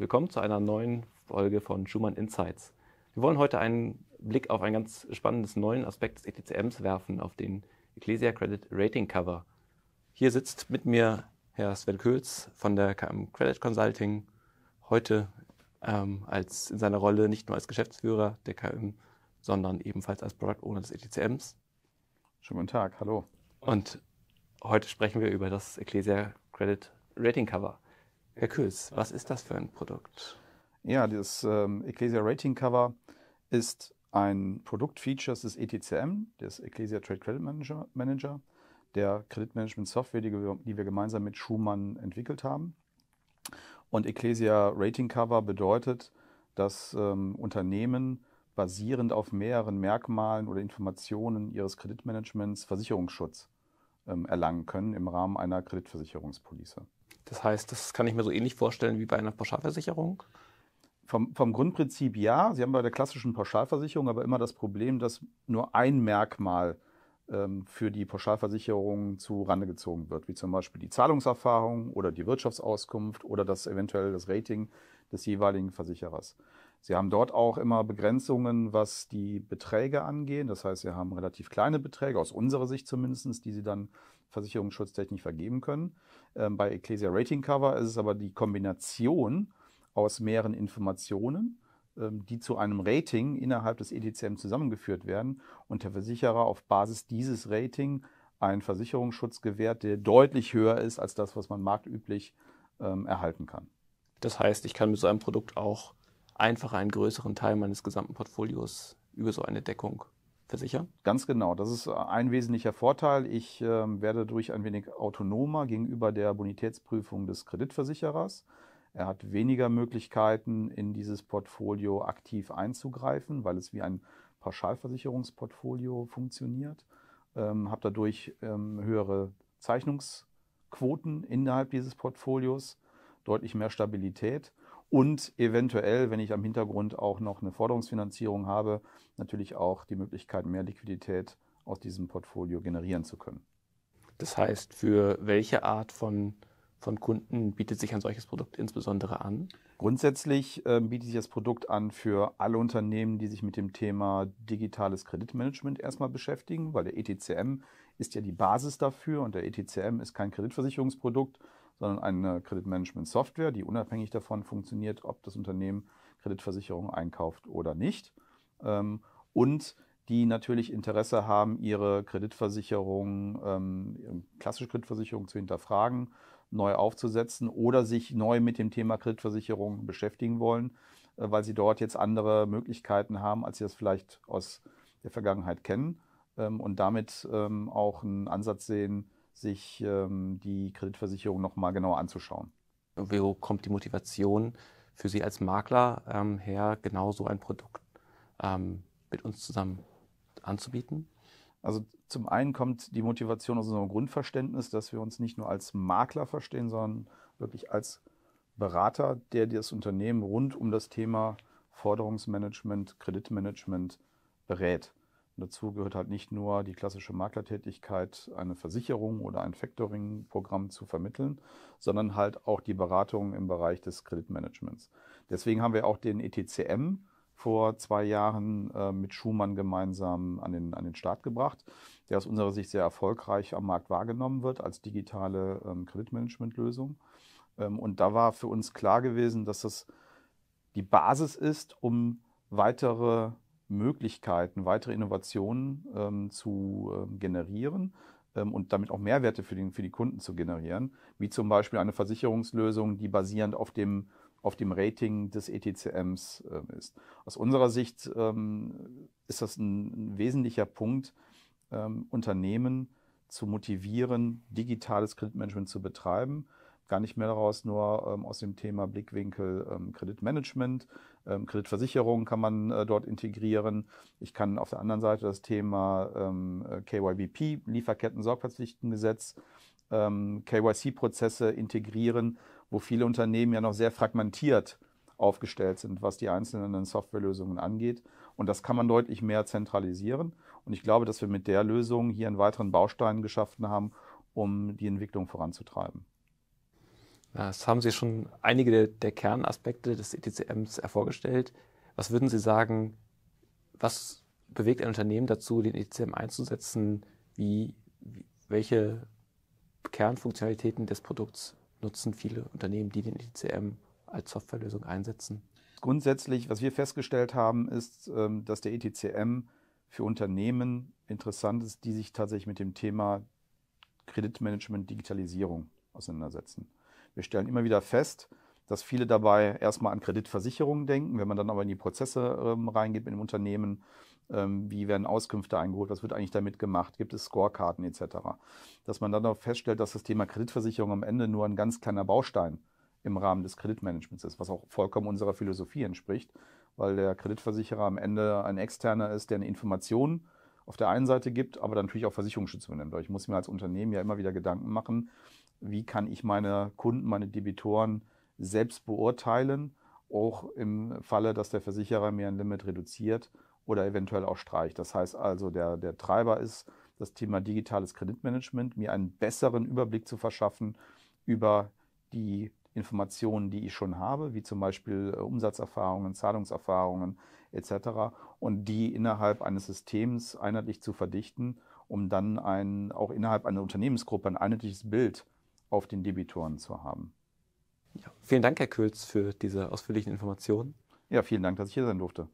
Willkommen zu einer neuen Folge von Schumann Insights. Wir wollen heute einen Blick auf einen ganz spannenden neuen Aspekt des ETCMs werfen, auf den Ecclesia Credit Rating Cover. Hier sitzt mit mir Herr Sven Kölz von der KM Credit Consulting, heute ähm, als, in seiner Rolle nicht nur als Geschäftsführer der KM, sondern ebenfalls als Product Owner des ETCMs. Schönen guten Tag, hallo. Und heute sprechen wir über das Ecclesia Credit Rating Cover. Herr Kühls, was ist das für ein Produkt? Ja, das ähm, Ecclesia Rating Cover ist ein Produktfeature des ETCM, des Ecclesia Trade Credit Manager, Manager der Kreditmanagement-Software, die, die, wir gemeinsam mit Schumann entwickelt haben. Und Ecclesia Rating Cover bedeutet, dass ähm, Unternehmen basierend auf mehreren Merkmalen oder Informationen ihres Kreditmanagements Versicherungsschutz ähm, erlangen können im Rahmen einer Kreditversicherungspolice. Das heißt, das kann ich mir so ähnlich vorstellen wie bei einer Pauschalversicherung. Vom, vom, Grundprinzip ja. Sie haben bei der klassischen Pauschalversicherung aber immer das Problem, dass nur ein Merkmal ähm, für die Pauschalversicherung zu Rande gezogen wird, wie zum Beispiel die Zahlungserfahrung oder die Wirtschaftsauskunft oder das eventuell das Rating des jeweiligen Versicherers. Sie haben dort auch immer Begrenzungen, was die Beträge angeht. Das heißt, Sie haben relativ kleine Beträge, aus unserer Sicht zumindest, die Sie dann versicherungsschutztechnisch vergeben können. Ähm, bei Ecclesia Rating Cover ist es aber die Kombination aus mehreren Informationen, ähm, die zu einem Rating innerhalb des EDCM zusammengeführt werden und der Versicherer auf Basis dieses Rating einen Versicherungsschutz gewährt, der deutlich höher ist als das, was man marktüblich ähm, erhalten kann. Das heißt, ich kann mit so einem Produkt auch einfach einen größeren Teil meines gesamten Portfolios über so eine Deckung versichern? Ganz genau. Das ist äh, ein wesentlicher Vorteil. Ich äh, werde dadurch ein wenig autonomer gegenüber der Bonitätsprüfung des Kreditversicherers. Er hat weniger Möglichkeiten, in dieses Portfolio aktiv einzugreifen, weil es wie ein Pauschalversicherungsportfolio funktioniert. Ähm, habe dadurch ähm, höhere Zeichnungsquoten innerhalb dieses Portfolios, deutlich mehr Stabilität und eventuell, wenn ich am Hintergrund auch noch eine Forderungsfinanzierung habe, natürlich auch die Möglichkeit, mehr Liquidität aus diesem Portfolio generieren zu können. Das heißt, für welche Art von, von Kunden bietet sich ein solches Produkt insbesondere an? Grundsätzlich äh, bietet sich das Produkt an für alle Unternehmen, die sich mit dem Thema digitales Kreditmanagement erstmal beschäftigen, weil der ETCM ist ja die Basis dafür und der ETCM ist kein Kreditversicherungsprodukt, sondern eine Kreditmanagement-Software, die unabhängig davon funktioniert, ob das Unternehmen Kreditversicherungen einkauft oder nicht. Ähm, und die natürlich Interesse haben, ihre Kreditversicherung, ähm, klassische Kreditversicherung zu hinterfragen, neu aufzusetzen oder sich neu mit dem Thema Kreditversicherung beschäftigen wollen, äh, weil sie dort jetzt andere Möglichkeiten haben, als sie das vielleicht aus der Vergangenheit kennen ähm, und damit auch einen Ansatz sehen, sich ähm, die Kreditversicherung nochmal genauer anzuschauen. Wo kommt die Motivation für Sie als Makler ähm, her, genau so ein Produkt ähm, mit uns zusammen anzubieten? Also zum einen kommt die Motivation aus unserem Grundverständnis, dass wir uns nicht nur als Makler verstehen, sondern wirklich als Berater, der das Unternehmen rund um das Thema Forderungsmanagement, Kreditmanagement berät. Und dazu gehört halt nicht nur die klassische Maklertätigkeit, eine Versicherung oder ein Factoring-Programm zu vermitteln, sondern halt auch die Beratung im Bereich des Kreditmanagements. Deswegen haben wir auch den ETCM vor zwei Jahren äh, mit Schumann gemeinsam an den, an den Start gebracht, der aus unserer Sicht sehr erfolgreich am Markt wahrgenommen wird als digitale ähm, Kreditmanagement-Lösung. Ähm, und da war für uns klar gewesen, dass das die Basis ist, um weitere Möglichkeiten, weitere Innovationen ähm, zu äh, generieren ähm, und damit auch Mehrwerte für, den, für die Kunden zu generieren, wie zum Beispiel eine Versicherungslösung, die basierend auf dem, auf dem Rating des ETCMs äh, ist. Aus unserer Sicht ähm, ist das ein, ein wesentlicher Punkt, ähm, Unternehmen zu motivieren, digitales Kreditmanagement zu betreiben gar nicht mehr daraus, nur ähm, aus dem Thema Blickwinkel ähm, Kreditmanagement. Ähm, Kreditversicherung kann man äh, dort integrieren. Ich kann auf der anderen Seite das Thema ähm, KYBP, Lieferketten-Sorgfaltspflichtengesetz, ähm, KYC-Prozesse integrieren, wo viele Unternehmen ja noch sehr fragmentiert aufgestellt sind, was die einzelnen Softwarelösungen angeht. Und das kann man deutlich mehr zentralisieren. Und ich glaube, dass wir mit der Lösung hier einen weiteren Baustein geschaffen haben, um die Entwicklung voranzutreiben. Das haben Sie schon einige der Kernaspekte des ETCMs hervorgestellt. Was würden Sie sagen, was bewegt ein Unternehmen dazu, den ETCM einzusetzen? Wie, welche Kernfunktionalitäten des Produkts nutzen viele Unternehmen, die den ETCM als Softwarelösung einsetzen? Grundsätzlich, was wir festgestellt haben, ist, ähm, dass der ETCM für Unternehmen interessant ist, die sich tatsächlich mit dem Thema Kreditmanagement, Digitalisierung auseinandersetzen. Wir stellen immer wieder fest, dass viele dabei erstmal an Kreditversicherungen denken. Wenn man dann aber in die Prozesse ähm, reingeht mit dem Unternehmen, ähm, wie werden Auskünfte eingeholt, was wird eigentlich damit gemacht, gibt es Scorekarten etc. Dass man dann auch feststellt, dass das Thema Kreditversicherung am Ende nur ein ganz kleiner Baustein im Rahmen des Kreditmanagements ist, was auch vollkommen unserer Philosophie entspricht, weil der Kreditversicherer am Ende ein Externer ist, der eine Information auf der einen Seite gibt, aber dann natürlich auch Versicherungsschutz benimmt. Ich muss mir als Unternehmen ja immer wieder Gedanken machen, wie kann ich meine Kunden, meine Debitoren selbst beurteilen, auch im Falle, dass der Versicherer mir ein Limit reduziert oder eventuell auch streicht. Das heißt also, der, der Treiber ist das Thema digitales Kreditmanagement, mir einen besseren Überblick zu verschaffen über die Informationen, die ich schon habe, wie zum Beispiel äh, Umsatzerfahrungen, Zahlungserfahrungen etc. und die innerhalb eines Systems einheitlich zu verdichten, um dann ein, auch innerhalb einer Unternehmensgruppe ein einheitliches Bild auf den Debitoren zu haben. Ja, vielen Dank, Herr Köhls, für diese ausführlichen Informationen. Ja, vielen Dank, dass ich hier sein durfte.